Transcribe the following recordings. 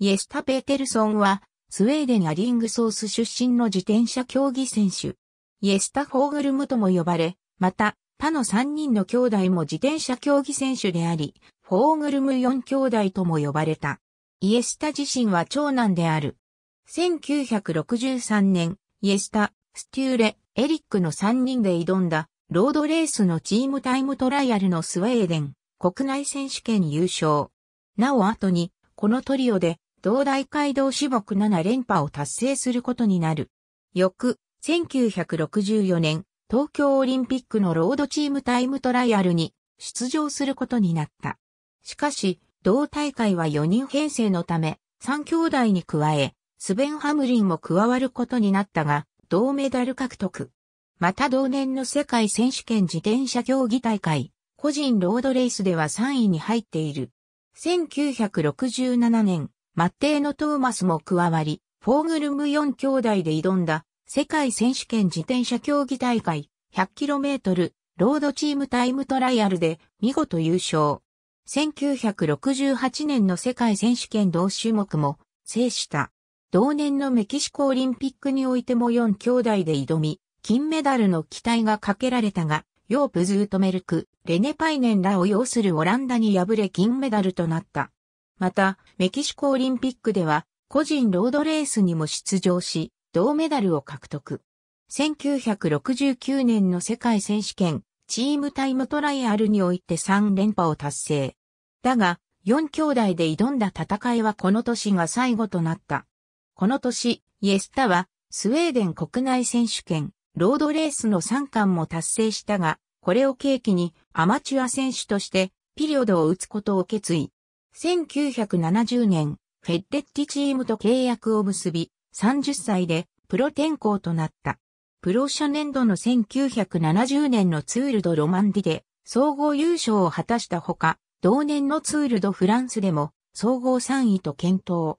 イエスタ・ペーテルソンは、スウェーデン・アリングソース出身の自転車競技選手。イエスタ・フォーグルムとも呼ばれ、また、他の3人の兄弟も自転車競技選手であり、フォーグルム4兄弟とも呼ばれた。イエスタ自身は長男である。1963年、イエスタ、ステューレ、エリックの3人で挑んだ、ロードレースのチームタイムトライアルのスウェーデン、国内選手権優勝。なお後に、このトリオで、同大会道種目7連覇を達成することになる。翌、1964年、東京オリンピックのロードチームタイムトライアルに出場することになった。しかし、同大会は4人編成のため、3兄弟に加え、スベン・ハムリンも加わることになったが、銅メダル獲得。また同年の世界選手権自転車競技大会、個人ロードレースでは3位に入っている。1967年、マッテーのトーマスも加わり、フォーグルム4兄弟で挑んだ世界選手権自転車競技大会 100km ロードチームタイムトライアルで見事優勝。1968年の世界選手権同種目も制した。同年のメキシコオリンピックにおいても4兄弟で挑み、金メダルの期待がかけられたが、ヨープ・ズートメルク、レネ・パイネンらを要するオランダに敗れ金メダルとなった。また、メキシコオリンピックでは、個人ロードレースにも出場し、銅メダルを獲得。1969年の世界選手権、チームタイムトライアルにおいて3連覇を達成。だが、4兄弟で挑んだ戦いはこの年が最後となった。この年、イエスタは、スウェーデン国内選手権、ロードレースの3冠も達成したが、これを契機にアマチュア選手としてピリオドを打つことを決意。1970年、フェッデッティチームと契約を結び、30歳でプロ転向となった。プロ初年度の1970年のツールドロマンディで総合優勝を果たしたほか、同年のツールドフランスでも総合3位と検討。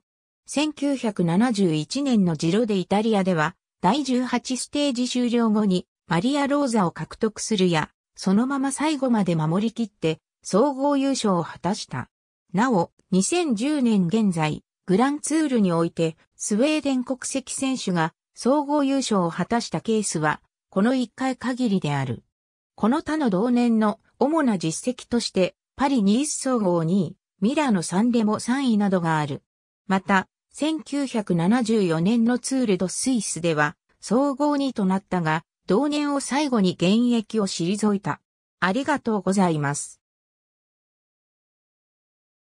1971年のジロでイタリアでは第18ステージ終了後にマリア・ローザを獲得するや、そのまま最後まで守り切って総合優勝を果たした。なお、2010年現在、グランツールにおいて、スウェーデン国籍選手が総合優勝を果たしたケースは、この1回限りである。この他の同年の主な実績として、パリニース総合2位、ミラノのンでも3位などがある。また、1974年のツールドスイスでは、総合2位となったが、同年を最後に現役を退いた。ありがとうございます。